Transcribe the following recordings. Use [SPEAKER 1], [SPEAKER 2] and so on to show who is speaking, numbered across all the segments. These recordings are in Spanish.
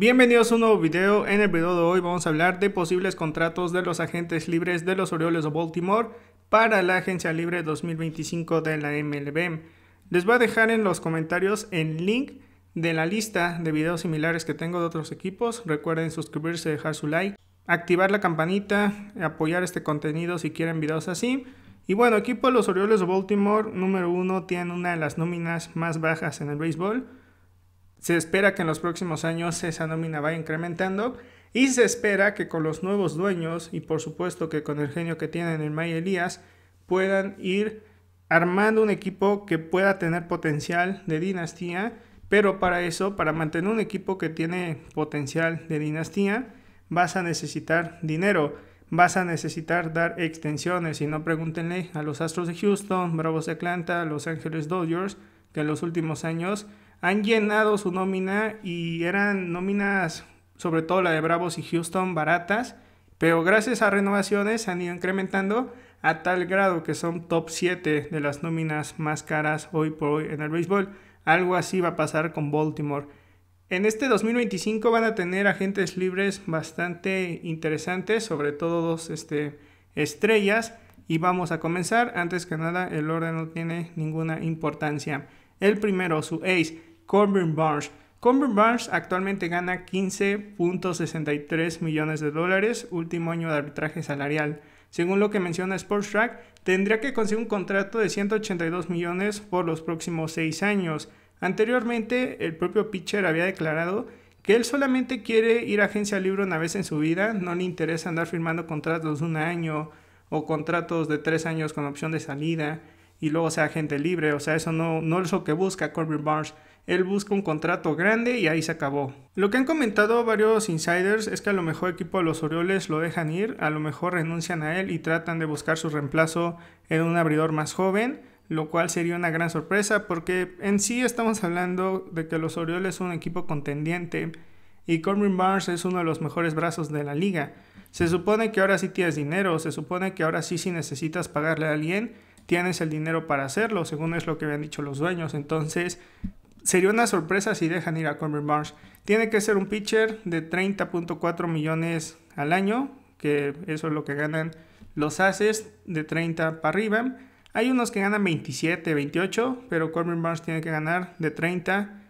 [SPEAKER 1] Bienvenidos a un nuevo video. En el video de hoy vamos a hablar de posibles contratos de los agentes libres de los Orioles de Baltimore para la agencia libre 2025 de la MLB. Les voy a dejar en los comentarios el link de la lista de videos similares que tengo de otros equipos. Recuerden suscribirse, dejar su like, activar la campanita, apoyar este contenido si quieren videos así. Y bueno, equipo de los Orioles de Baltimore número uno tiene una de las nóminas más bajas en el béisbol se espera que en los próximos años esa nómina vaya incrementando y se espera que con los nuevos dueños y por supuesto que con el genio que tienen el May Elías puedan ir armando un equipo que pueda tener potencial de dinastía, pero para eso, para mantener un equipo que tiene potencial de dinastía, vas a necesitar dinero, vas a necesitar dar extensiones y no pregúntenle a los Astros de Houston, Bravos de Atlanta, Los Ángeles Dodgers, que en los últimos años han llenado su nómina y eran nóminas, sobre todo la de Bravos y Houston, baratas, pero gracias a renovaciones han ido incrementando a tal grado que son top 7 de las nóminas más caras hoy por hoy en el béisbol. Algo así va a pasar con Baltimore. En este 2025 van a tener agentes libres bastante interesantes, sobre todo dos este, estrellas. Y vamos a comenzar. Antes que nada, el orden no tiene ninguna importancia. El primero, su ace, Corbin Barnes. Corbin Barnes actualmente gana 15.63 millones de dólares, último año de arbitraje salarial. Según lo que menciona Sports Track, tendría que conseguir un contrato de 182 millones por los próximos 6 años. Anteriormente, el propio pitcher había declarado que él solamente quiere ir a agencia libre una vez en su vida, no le interesa andar firmando contratos de un año o contratos de 3 años con opción de salida y luego sea gente libre. O sea, eso no, no es lo que busca Corbin Barnes. Él busca un contrato grande y ahí se acabó. Lo que han comentado varios insiders es que a lo mejor equipo de los Orioles lo dejan ir, a lo mejor renuncian a él y tratan de buscar su reemplazo en un abridor más joven, lo cual sería una gran sorpresa porque en sí estamos hablando de que los Orioles son un equipo contendiente y Corbin Barnes es uno de los mejores brazos de la liga. Se supone que ahora sí tienes dinero, se supone que ahora sí sí necesitas pagarle a alguien tienes el dinero para hacerlo, según es lo que habían dicho los dueños. Entonces, sería una sorpresa si dejan ir a Corbin Barnes. Tiene que ser un pitcher de 30.4 millones al año, que eso es lo que ganan los Aces, de 30 para arriba. Hay unos que ganan 27, 28, pero Corbin Barnes tiene que ganar de 30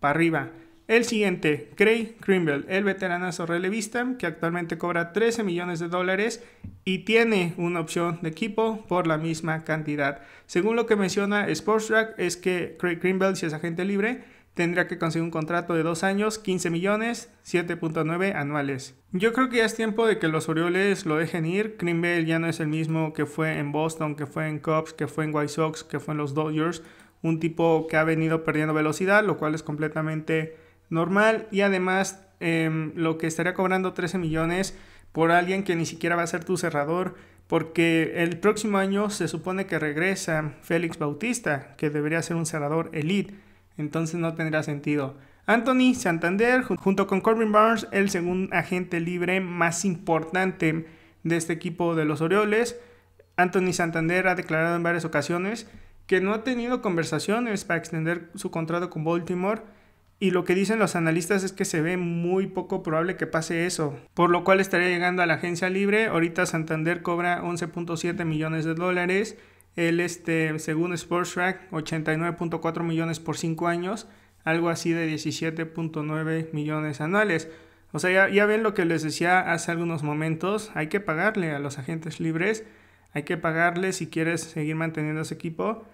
[SPEAKER 1] para arriba. El siguiente, Craig Krimble, el veterano veterano sorrelevista que actualmente cobra 13 millones de dólares y tiene una opción de equipo por la misma cantidad. Según lo que menciona SportsTrack es que Craig Krimble, si es agente libre, tendría que conseguir un contrato de dos años, 15 millones, 7.9 anuales. Yo creo que ya es tiempo de que los Orioles lo dejen ir. Krimble ya no es el mismo que fue en Boston, que fue en Cubs, que fue en White Sox, que fue en los Dodgers. Un tipo que ha venido perdiendo velocidad, lo cual es completamente normal y además em, lo que estaría cobrando 13 millones por alguien que ni siquiera va a ser tu cerrador, porque el próximo año se supone que regresa Félix Bautista, que debería ser un cerrador elite, entonces no tendrá sentido. Anthony Santander, junto con Corbin Barnes, el segundo agente libre más importante de este equipo de los Orioles. Anthony Santander ha declarado en varias ocasiones que no ha tenido conversaciones para extender su contrato con Baltimore y lo que dicen los analistas es que se ve muy poco probable que pase eso, por lo cual estaría llegando a la agencia libre. Ahorita Santander cobra 11.7 millones de dólares, el este, según Sports 89.4 millones por 5 años, algo así de 17.9 millones anuales. O sea, ya, ya ven lo que les decía hace algunos momentos, hay que pagarle a los agentes libres, hay que pagarle si quieres seguir manteniendo ese equipo.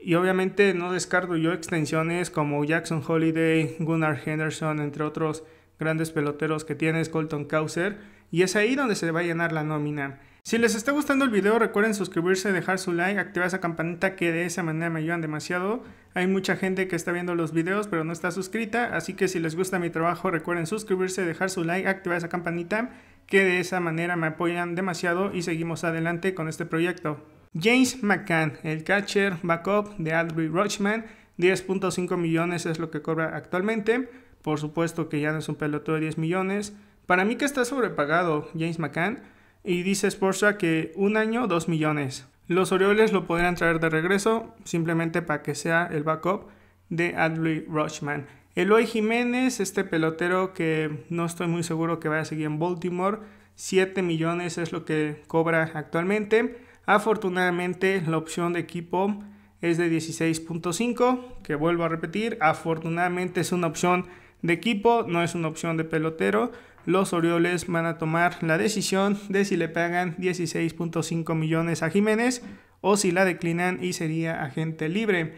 [SPEAKER 1] Y obviamente no descarto yo extensiones como Jackson Holiday, Gunnar Henderson, entre otros grandes peloteros que tiene, Colton Causer, y es ahí donde se va a llenar la nómina. Si les está gustando el video, recuerden suscribirse, dejar su like, activar esa campanita que de esa manera me ayudan demasiado. Hay mucha gente que está viendo los videos pero no está suscrita, así que si les gusta mi trabajo, recuerden suscribirse, dejar su like, activar esa campanita que de esa manera me apoyan demasiado y seguimos adelante con este proyecto. James McCann, el catcher backup de Adley Rochman, 10.5 millones es lo que cobra actualmente. Por supuesto que ya no es un pelotero de 10 millones. Para mí que está sobrepagado James McCann. Y dice Sportsa que un año 2 millones. Los Orioles lo podrían traer de regreso simplemente para que sea el backup de Adley Rochman. Eloy Jiménez, este pelotero que no estoy muy seguro que vaya a seguir en Baltimore. 7 millones es lo que cobra actualmente. Afortunadamente la opción de equipo es de 16.5, que vuelvo a repetir, afortunadamente es una opción de equipo, no es una opción de pelotero. Los Orioles van a tomar la decisión de si le pagan 16.5 millones a Jiménez o si la declinan y sería agente libre.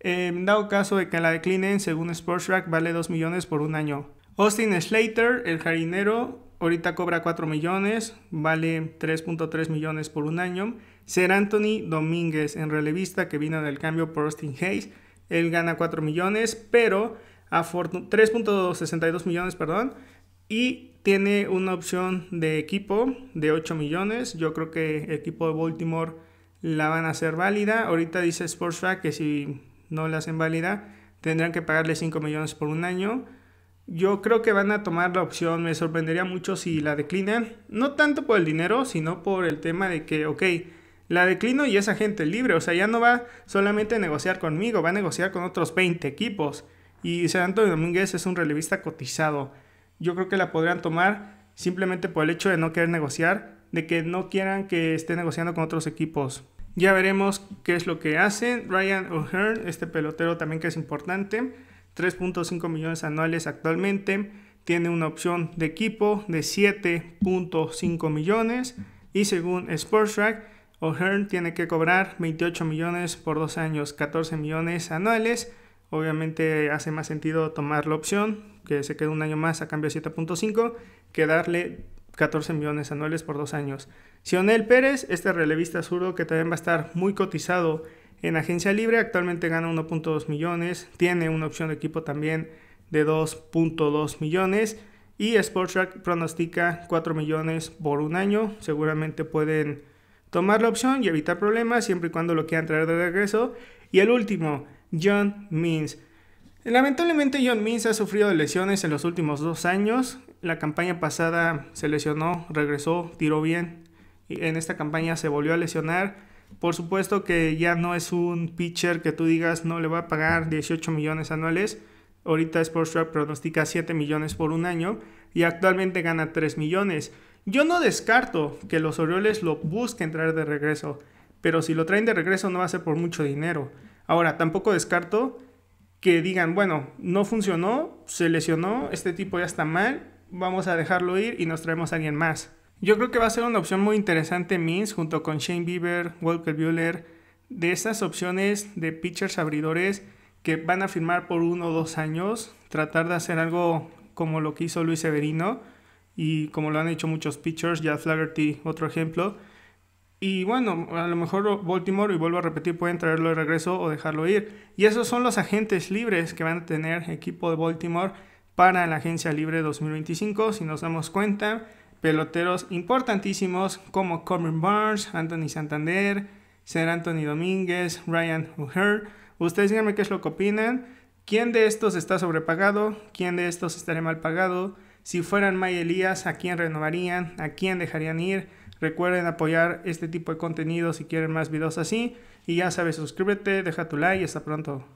[SPEAKER 1] En dado caso de que la declinen, según Sports vale 2 millones por un año. Austin Slater, el jardinero, ahorita cobra 4 millones, vale 3.3 millones por un año. Ser Anthony Domínguez en relevista que vino del cambio por Austin Hayes, él gana 4 millones, pero 3.62 millones, perdón, y tiene una opción de equipo de 8 millones. Yo creo que el equipo de Baltimore la van a hacer válida. Ahorita dice Sports que si no la hacen válida, tendrán que pagarle 5 millones por un año. Yo creo que van a tomar la opción, me sorprendería mucho si la declinan, no tanto por el dinero, sino por el tema de que, ok, la declino y esa gente libre, o sea, ya no va solamente a negociar conmigo, va a negociar con otros 20 equipos. Y San Antonio Domínguez es un relevista cotizado. Yo creo que la podrían tomar simplemente por el hecho de no querer negociar, de que no quieran que esté negociando con otros equipos. Ya veremos qué es lo que hacen. Ryan O'Hearn, este pelotero también que es importante. 3.5 millones anuales actualmente. Tiene una opción de equipo de 7.5 millones. Y según Sports Track, O'Hearn tiene que cobrar 28 millones por dos años, 14 millones anuales. Obviamente hace más sentido tomar la opción, que se quede un año más a cambio de 7.5, que darle 14 millones anuales por dos años. Sionel Pérez, este relevista zurdo que también va a estar muy cotizado en agencia libre. Actualmente gana 1.2 millones. Tiene una opción de equipo también de 2.2 millones. Y Track pronostica 4 millones por un año. Seguramente pueden tomar la opción y evitar problemas siempre y cuando lo quieran traer de regreso. Y el último, John Means. Lamentablemente John Means ha sufrido lesiones en los últimos dos años. La campaña pasada se lesionó, regresó, tiró bien. Y en esta campaña se volvió a lesionar por supuesto que ya no es un pitcher que tú digas no le va a pagar 18 millones anuales. Ahorita Sportstrap pronostica 7 millones por un año y actualmente gana 3 millones. Yo no descarto que los Orioles lo busquen traer de regreso, pero si lo traen de regreso no va a ser por mucho dinero. Ahora, tampoco descarto que digan, bueno, no funcionó, se lesionó, este tipo ya está mal, vamos a dejarlo ir y nos traemos a alguien más. Yo creo que va a ser una opción muy interesante Mins junto con Shane Bieber, Walker Buehler. de esas opciones de pitchers abridores que van a firmar por uno o dos años, tratar de hacer algo como lo que hizo Luis Severino y como lo han hecho muchos pitchers, ya Flaherty otro ejemplo. Y bueno, a lo mejor Baltimore, y vuelvo a repetir, pueden traerlo de regreso o dejarlo ir. Y esos son los agentes libres que van a tener equipo de Baltimore para la agencia libre 2025. Si nos damos cuenta, peloteros importantísimos como Corbin Barnes, Anthony Santander, Ser Anthony Domínguez, Ryan O'Hare. Ustedes díganme qué es lo que opinan. ¿Quién de estos está sobrepagado? ¿Quién de estos estaría mal pagado? Si fueran May Elías, ¿a quién renovarían? ¿A quién dejarían ir? Recuerden apoyar este tipo de contenido si quieren más videos así. Y ya sabes, suscríbete, deja tu like y hasta pronto.